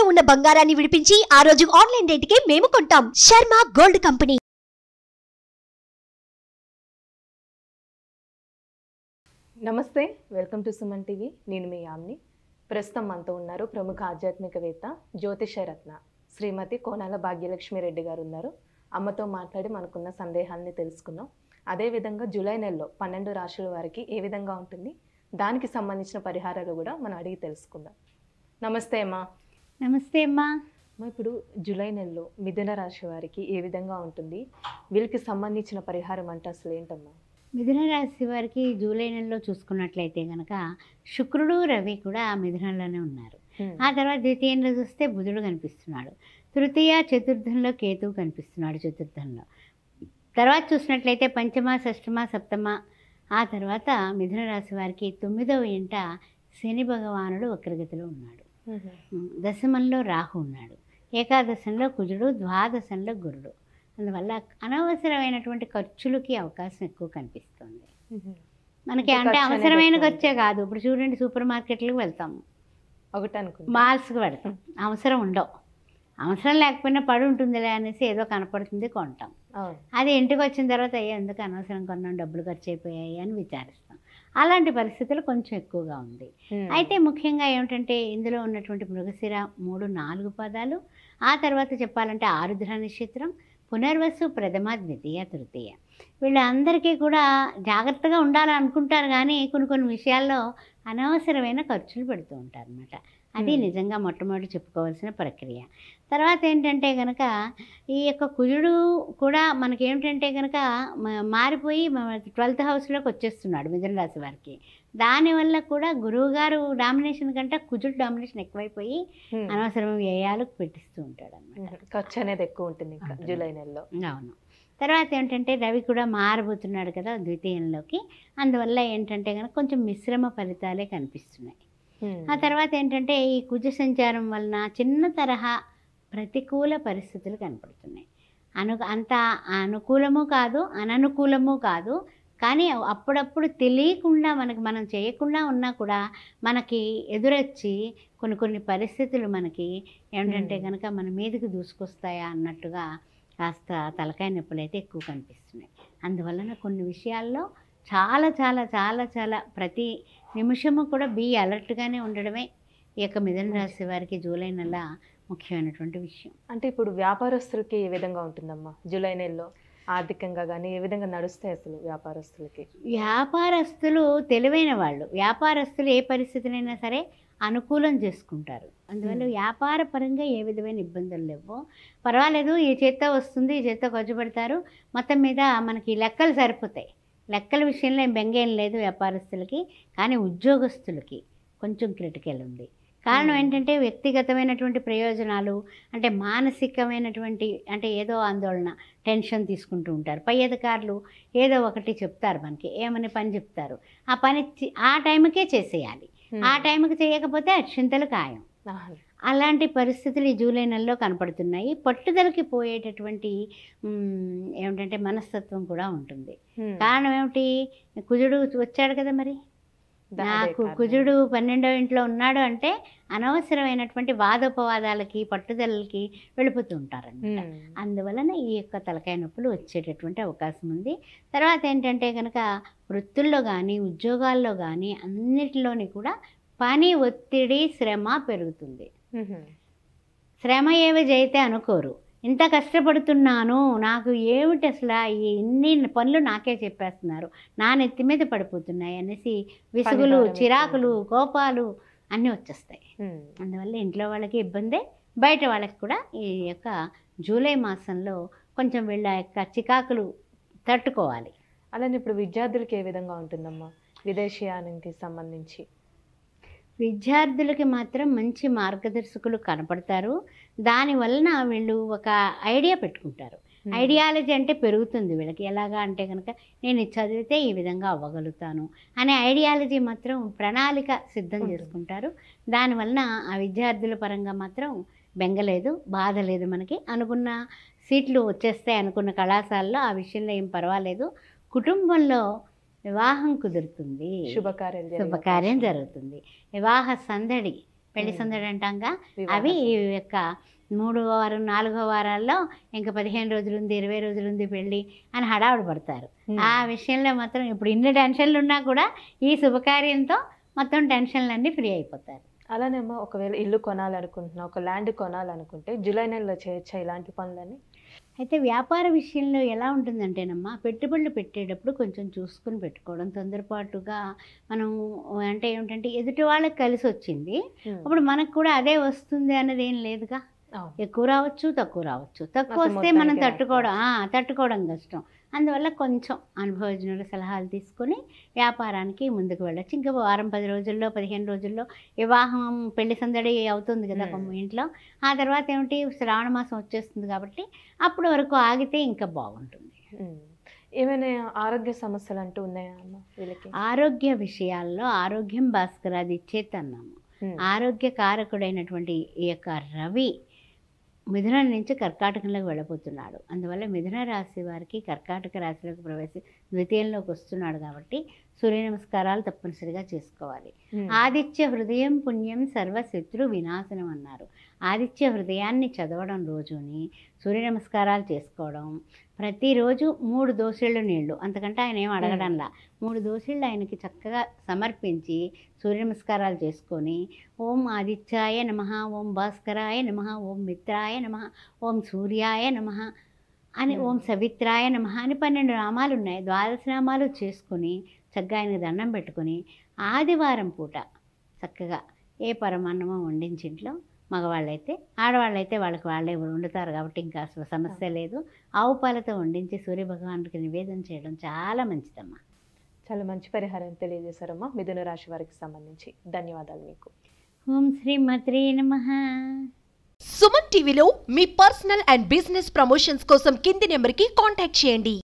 తాకట్టులో ఉన్న బంగారాన్ని విడిపించి ఆ రోజు ఆన్లైన్ కి మేము కొంటాం శర్మ గోల్డ్ కంపెనీ నమస్తే వెల్కమ్ టు సుమన్ టీవీ నేను మీ యామ్ని ప్రస్తుతం మనతో ఉన్నారు ప్రముఖ ఆధ్యాత్మికవేత్త జ్యోతిషరత్న శ్రీమతి కోనాల భాగ్యలక్ష్మి రెడ్డి గారు ఉన్నారు అమ్మతో మాట్లాడి మనకున్న సందేహాలని తెలుసుకున్నాం అదేవిధంగా జూలై నెలలో పన్నెండు రాశుల వారికి ఏ విధంగా ఉంటుంది దానికి సంబంధించిన పరిహారాలు కూడా మనం అడిగి తెలుసుకుందాం నమస్తే అమ్మా నమస్తే అమ్మా ఇప్పుడు జూలై నెలలో మిథున రాశి వారికి ఏ విధంగా ఉంటుంది వీళ్ళకి సంబంధించిన పరిహారం అంటే అసలు ఏంటమ్మా మిథున రాశి వారికి జూలై నెలలో చూసుకున్నట్లయితే కనుక శుక్రుడు రవి కూడా మిథునంలోనే ఉన్నారు ఆ తర్వాత ద్వితీయంలో చూస్తే బుధుడు కనిపిస్తున్నాడు తృతీయ చతుర్థంలో కేతువు కనిపిస్తున్నాడు చతుర్థంలో తర్వాత చూసినట్లయితే పంచమ షష్టమ సప్తమ ఆ తర్వాత మిథున రాశి వారికి తొమ్మిదవ ఇంట శని భగవానుడు వక్రగతిలో ఉన్నాడు దశమంలో రాహు ఉన్నాడు ఏకాదశంలో కుజుడు ద్వాదశంలో గురుడు అందువల్ల అనవసరమైనటువంటి ఖర్చులకి అవకాశం ఎక్కువ కనిపిస్తుంది మనకి అంటే అవసరమైన ఖర్చే కాదు ఇప్పుడు చూడండి సూపర్ మార్కెట్లకు వెళ్తాము ఒకటి అనుకో మాల్స్కి వెళ్తాం అవసరం ఉండవు అవసరం లేకపోయినా పడి ఉంటుందిలే అనేసి ఏదో కనపడుతుంది కొంటాం అది ఇంటికి వచ్చిన తర్వాత అయ్యే ఎందుకు అనవసరం కొన్నాం డబ్బులు ఖర్చు అయిపోయాయి అని విచారిస్తాం అలాంటి పరిస్థితులు కొంచెం ఎక్కువగా ఉంది అయితే ముఖ్యంగా ఏమిటంటే ఇందులో ఉన్నటువంటి మృగశిర మూడు నాలుగు పదాలు ఆ తర్వాత చెప్పాలంటే ఆరుద్ర నక్షత్రం పునర్వసు ప్రథమ ద్వితీయ తృతీయ వీళ్ళందరికీ కూడా జాగ్రత్తగా ఉండాలనుకుంటారు కానీ కొన్ని కొన్ని విషయాల్లో అనవసరమైన ఖర్చులు పెడుతూ ఉంటారు అన్నమాట అది నిజంగా మొట్టమొదటి చెప్పుకోవాల్సిన ప్రక్రియ తర్వాత ఏంటంటే కనుక ఈ యొక్క కుజుడు కూడా మనకి ఏమిటంటే కనుక మారిపోయి ట్వెల్త్ హౌస్లోకి వచ్చేస్తున్నాడు మిథున రాశి వారికి దానివల్ల కూడా గురువుగారు డామినేషన్ కంటే కుజుడు డామినేషన్ ఎక్కువైపోయి అనవసరం వ్యయాలు పెట్టిస్తూ ఉంటాడు అనమాట ఖర్చు అనేది ఎక్కువ ఉంటుంది జూలై నెలలో అవును తర్వాత ఏంటంటే రవి కూడా మారబోతున్నాడు కదా ద్వితీయంలోకి అందువల్ల ఏంటంటే కనుక కొంచెం మిశ్రమ ఫలితాలే కనిపిస్తున్నాయి ఆ తర్వాత ఏంటంటే ఈ కుజ సంచారం వలన చిన్న తరహా ప్రతికూల పరిస్థితులు కనపడుతున్నాయి అను అంత అనుకూలము కాదు అననుకూలము కాదు కానీ అప్పుడప్పుడు తెలియకుండా మనకి మనం చేయకుండా ఉన్నా కూడా మనకి ఎదురొచ్చి కొన్ని కొన్ని పరిస్థితులు మనకి ఏమిటంటే కనుక మన మీదకి దూసుకొస్తాయా అన్నట్టుగా కాస్త తలకాయ నొప్పులు అయితే ఎక్కువ కనిపిస్తున్నాయి అందువలన కొన్ని విషయాల్లో చాలా చాలా చాలా చాలా ప్రతి నిమిషము కూడా బీ అలర్ట్గానే ఉండడమే ఈ యొక్క మిథున రాశి వారికి జూలై నెల ముఖ్యమైనటువంటి విషయం అంటే ఇప్పుడు వ్యాపారస్తులకి ఏ విధంగా ఉంటుందమ్మా జూలై నెలలో ఆర్థికంగా కానీ ఏ విధంగా నడుస్తాయి అసలు వ్యాపారస్తులకి వ్యాపారస్తులు తెలివైన వాళ్ళు వ్యాపారస్తులు ఏ పరిస్థితినైనా సరే అనుకూలం చేసుకుంటారు అందువల్ల వ్యాపార పరంగా ఏ విధమైన ఇబ్బందులు లేవు పర్వాలేదు ఈ చేత్త వస్తుంది ఈ చేత్త ఖర్చు పెడతారు మొత్తం మీద మనకి లెక్కలు సరిపోతాయి లెక్కల విషయంలో ఏం బెంగేం లేదు వ్యాపారస్తులకి కానీ ఉద్యోగస్తులకి కొంచెం క్రిటికల్ ఉంది కారణం ఏంటంటే వ్యక్తిగతమైనటువంటి ప్రయోజనాలు అంటే మానసికమైనటువంటి అంటే ఏదో ఆందోళన టెన్షన్ తీసుకుంటూ ఉంటారు పై అధికారులు ఏదో ఒకటి చెప్తారు మనకి ఏమని పని చెప్తారు ఆ పని ఆ టైంకే చేసేయాలి ఆ టైంకి చేయకపోతే అక్షింతలు ఖాయం అలాంటి పరిస్థితులు ఈ జూలై నెలలో కనపడుతున్నాయి పట్టుదలకి పోయేటటువంటి ఏమిటంటే మనస్తత్వం కూడా ఉంటుంది కారణం ఏమిటి కుజుడు వచ్చాడు కదా మరి నాకు కుజుడు పన్నెండో ఇంట్లో ఉన్నాడు అంటే అనవసరమైనటువంటి వాదోపవాదాలకి పట్టుదలకి వెళ్ళిపోతూ ఉంటారనమాట అందువలన ఈ యొక్క తలకాయ నొప్పులు వచ్చేటటువంటి అవకాశం ఉంది తర్వాత ఏంటంటే కనుక వృత్తుల్లో కానీ ఉద్యోగాల్లో కానీ అన్నిటిలోని కూడా పని ఒత్తిడి శ్రమ పెరుగుతుంది శ్రమ ఏవి చేయితే అనుకోరు ఇంత కష్టపడుతున్నాను నాకు ఏమిటి అసలు ఇన్ని పనులు నాకే చెప్పేస్తున్నారు నా నెత్తి మీద పడిపోతున్నాయి అనేసి విసుగులు చిరాకులు కోపాలు అన్నీ వచ్చేస్తాయి అందువల్ల ఇంట్లో వాళ్ళకి ఇబ్బందే బయట వాళ్ళకి కూడా ఈ యొక్క జూలై మాసంలో కొంచెం వీళ్ళ యొక్క చికాకులు తట్టుకోవాలి అలానే ఇప్పుడు విద్యార్థులకి ఏ విధంగా ఉంటుందమ్మా విదేశీయానికి సంబంధించి విద్యార్థులకి మాత్రం మంచి మార్గదర్శకులు కనపడతారు దానివలన వీళ్ళు ఒక ఐడియా పెట్టుకుంటారు ఐడియాలజీ అంటే పెరుగుతుంది వీళ్ళకి ఎలాగా అంటే కనుక నేను చదివితే ఈ విధంగా అవ్వగలుగుతాను అనే ఐడియాలజీ మాత్రం ప్రణాళిక సిద్ధం చేసుకుంటారు దానివలన ఆ విద్యార్థుల పరంగా మాత్రం బెంగలేదు బాధ లేదు మనకి అనుకున్న సీట్లు వచ్చేస్తాయి అనుకున్న కళాశాలలో ఆ విషయంలో ఏం పర్వాలేదు కుటుంబంలో వివాహం కుదురుతుంది శుభకార్యం శుభకార్యం జరుగుతుంది వివాహ సందడి పెళ్లి సందడి అంటాంగా అవి యొక్క మూడో వారం నాలుగో వారాల్లో ఇంకా పదిహేను రోజులు ఉంది ఇరవై రోజులు ఉంది పెళ్ళి అని హడావుడు పడతారు ఆ విషయంలో మాత్రం ఇప్పుడు ఇన్ని టెన్షన్లు ఉన్నా కూడా ఈ శుభకార్యంతో మొత్తం టెన్షన్లు అన్నీ ఫ్రీ అయిపోతారు అలానేమో ఒకవేళ ఇల్లు కొనాలనుకుంటున్నా ఒక ల్యాండ్ కొనాలనుకుంటే జూలై నెలలో చేయొచ్చా ఇలాంటి పనులన్నీ అయితే వ్యాపార విషయంలో ఎలా ఉంటుందంటేనమ్మా పెట్టుబడులు పెట్టేటప్పుడు కొంచెం చూసుకుని పెట్టుకోవడం తొందరపాటుగా మనం అంటే ఏమిటంటే ఎదుటి వాళ్ళకి కలిసి వచ్చింది అప్పుడు మనకు కూడా అదే వస్తుంది అనేది ఏం లేదుగా ఎక్కువ రావచ్చు తక్కువ రావచ్చు తక్కువ వస్తే మనం తట్టుకోవడం తట్టుకోవడం కష్టం అందువల్ల కొంచెం అనుభవజ్ఞుల సలహాలు తీసుకొని వ్యాపారానికి ముందుకు వెళ్ళచ్చు ఇంకా వారం పది రోజుల్లో పదిహేను రోజుల్లో వివాహం పెళ్లి సందడి అవుతుంది కదా కొమ్మ ఇంట్లో ఆ తర్వాత ఏమిటి శ్రావణ మాసం వచ్చేస్తుంది కాబట్టి అప్పటి వరకు ఆగితే ఇంకా బాగుంటుంది ఏమైనా ఆరోగ్య సమస్యలు అంటూ ఉన్నాయా అమ్మ వీళ్ళకి ఆరోగ్య విషయాల్లో ఆరోగ్యం భాస్కర్ అది ఇచ్చేది అన్నాము ఆరోగ్య కారకుడైనటువంటి ఈ యొక్క రవి మిథునం నుంచి కర్కాటకంలోకి వెళ్ళబోతున్నాడు అందువల్ల మిథున రాశి వారికి కర్కాటక రాశిలోకి ప్రవేశి ద్వితీయంలోకి వస్తున్నాడు కాబట్టి సూర్య నమస్కారాలు తప్పనిసరిగా చేసుకోవాలి ఆదిత్య హృదయం పుణ్యం సర్వశత్రు వినాశనం అన్నారు ఆదిత్య హృదయాన్ని చదవడం రోజుని సూర్య నమస్కారాలు చేసుకోవడం ప్రతిరోజు మూడు దోశలు నీళ్లు అంతకంటే ఆయన ఏం అడగడంలా మూడు దోశలు ఆయనకి చక్కగా సమర్పించి సూర్య నమస్కారాలు చేసుకొని ఓం ఆదిత్యాయ నమ ఓం భాస్కరాయ నమ ఓం మిత్రాయ నమ ఓం సూర్యాయ నమ అని ఓం సవిత్రాయ నమ అని పన్నెండు నామాలు ఉన్నాయి ద్వాదశ నామాలు చేసుకుని చక్కగా ఆయనకి దండం పెట్టుకుని ఆదివారం పూట చక్కగా ఏ పరమాన్నమో వండించింట్లో మగవాళ్ళైతే ఆడవాళ్ళైతే వాళ్ళకి వాళ్ళే వండుతారు కాబట్టి ఇంకా అసలు సమస్య లేదు ఆవు పాలతో వండించి సూర్యభగవానుడికి నివేదన చేయడం చాలా మంచిదమ్మా చాలా మంచి పరిహారం తెలియజేశారమ్మా మిథున రాశి వారికి సంబంధించి ధన్యవాదాలు మీకు ఓం శ్రీ మత్రి నమ సుమన్ టీవీలో మీ పర్సనల్ అండ్ బిజినెస్ ప్రమోషన్స్ కోసం కింది నెంబర్కి కాంటాక్ట్ చేయండి